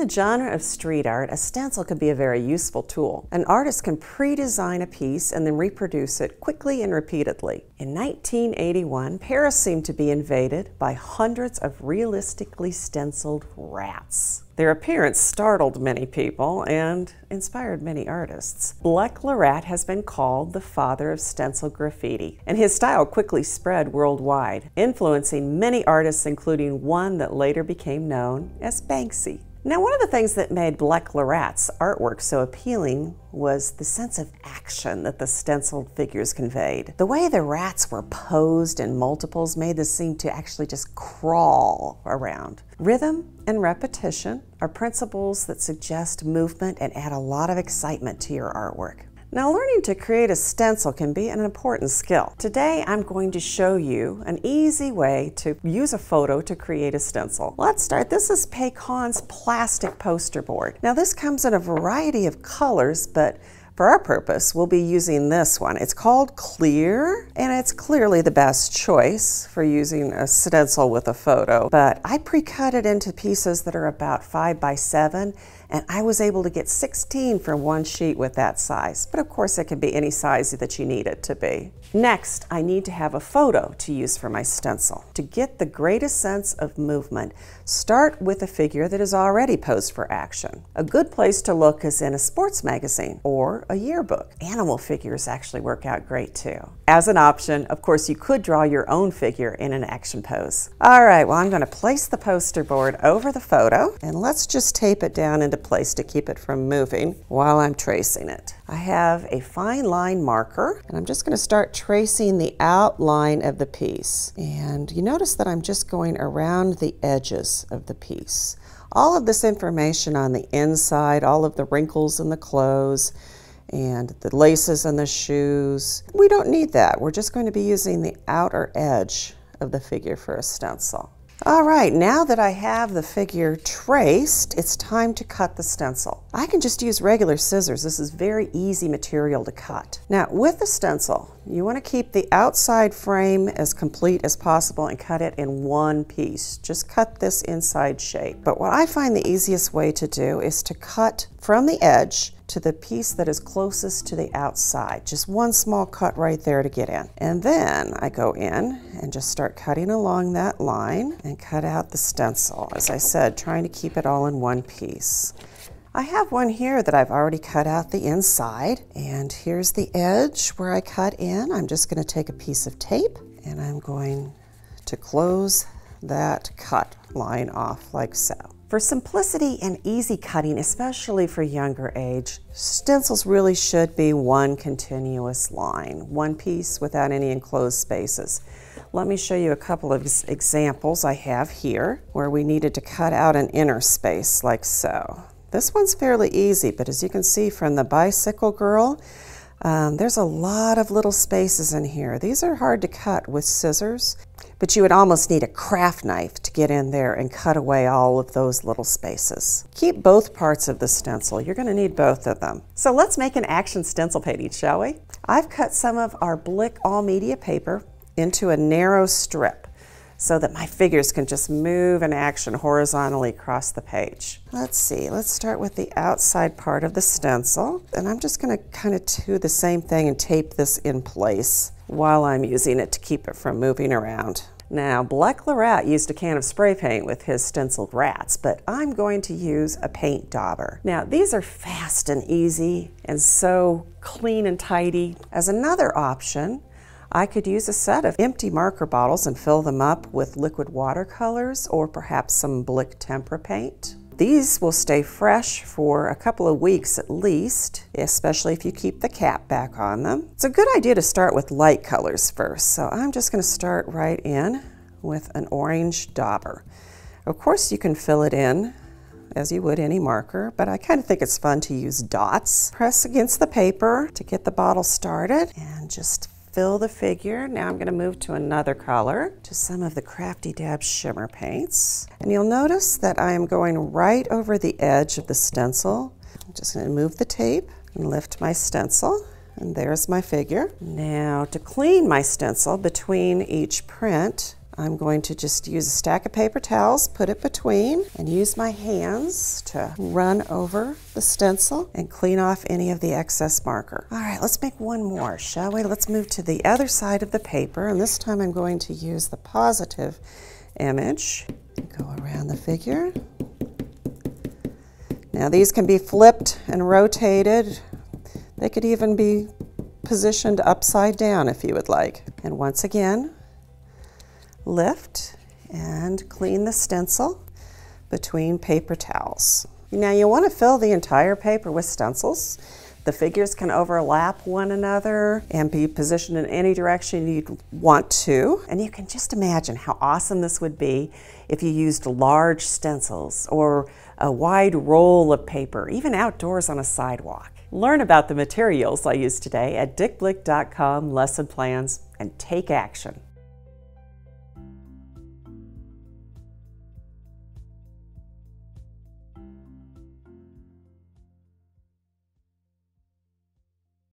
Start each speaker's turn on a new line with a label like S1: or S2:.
S1: the genre of street art, a stencil can be a very useful tool. An artist can pre-design a piece and then reproduce it quickly and repeatedly. In 1981, Paris seemed to be invaded by hundreds of realistically stenciled rats. Their appearance startled many people and inspired many artists. Black Lorat has been called the father of stencil graffiti, and his style quickly spread worldwide, influencing many artists, including one that later became known as Banksy. Now, one of the things that made Black Lorat's artwork so appealing was the sense of action that the stenciled figures conveyed. The way the rats were posed in multiples made them seem to actually just crawl around. Rhythm and repetition are principles that suggest movement and add a lot of excitement to your artwork. Now learning to create a stencil can be an important skill. Today I'm going to show you an easy way to use a photo to create a stencil. Let's start. This is Pecan's plastic poster board. Now this comes in a variety of colors but for our purpose, we'll be using this one. It's called Clear, and it's clearly the best choice for using a stencil with a photo, but I pre-cut it into pieces that are about five by seven, and I was able to get 16 for one sheet with that size. But of course, it can be any size that you need it to be. Next, I need to have a photo to use for my stencil. To get the greatest sense of movement, start with a figure that is already posed for action. A good place to look is in a sports magazine or a yearbook. Animal figures actually work out great too. As an option, of course, you could draw your own figure in an action pose. All right, well, I'm going to place the poster board over the photo and let's just tape it down into place to keep it from moving while I'm tracing it. I have a fine line marker and I'm just going to start tracing the outline of the piece. And you notice that I'm just going around the edges of the piece all of this information on the inside, all of the wrinkles in the clothes, and the laces and the shoes. We don't need that. We're just going to be using the outer edge of the figure for a stencil. All right, now that I have the figure traced, it's time to cut the stencil. I can just use regular scissors. This is very easy material to cut. Now, with the stencil, you want to keep the outside frame as complete as possible and cut it in one piece. Just cut this inside shape. But what I find the easiest way to do is to cut from the edge to the piece that is closest to the outside. Just one small cut right there to get in. And then I go in and just start cutting along that line and cut out the stencil. As I said, trying to keep it all in one piece. I have one here that I've already cut out the inside and here's the edge where I cut in. I'm just going to take a piece of tape and I'm going to close that cut line off like so. For simplicity and easy cutting, especially for younger age, stencils really should be one continuous line, one piece without any enclosed spaces. Let me show you a couple of examples I have here where we needed to cut out an inner space like so. This one's fairly easy, but as you can see from the bicycle girl, um, there's a lot of little spaces in here. These are hard to cut with scissors, but you would almost need a craft knife to get in there and cut away all of those little spaces. Keep both parts of the stencil. You're gonna need both of them. So let's make an action stencil painting, shall we? I've cut some of our Blick All Media paper into a narrow strip so that my figures can just move an action horizontally across the page. Let's see, let's start with the outside part of the stencil. And I'm just gonna kind of do the same thing and tape this in place while I'm using it to keep it from moving around. Now, Black Lorette used a can of spray paint with his stenciled rats, but I'm going to use a paint dauber. Now, these are fast and easy and so clean and tidy. As another option, I could use a set of empty marker bottles and fill them up with liquid watercolors or perhaps some Blick tempera paint. These will stay fresh for a couple of weeks at least, especially if you keep the cap back on them. It's a good idea to start with light colors first, so I'm just going to start right in with an orange dauber. Of course you can fill it in as you would any marker, but I kind of think it's fun to use dots. Press against the paper to get the bottle started and just fill the figure. Now I'm going to move to another color, to some of the Crafty Dab shimmer paints. And you'll notice that I am going right over the edge of the stencil. I'm just going to move the tape and lift my stencil. And there's my figure. Now to clean my stencil between each print, I'm going to just use a stack of paper towels, put it between, and use my hands to run over the stencil and clean off any of the excess marker. All right, let's make one more, shall we? Let's move to the other side of the paper, and this time I'm going to use the positive image. Go around the figure. Now these can be flipped and rotated. They could even be positioned upside down if you would like. And once again, lift and clean the stencil between paper towels. Now you want to fill the entire paper with stencils. The figures can overlap one another and be positioned in any direction you'd want to. And you can just imagine how awesome this would be if you used large stencils or a wide roll of paper, even outdoors on a sidewalk. Learn about the materials I used today at dickblick.com lesson plans and take action.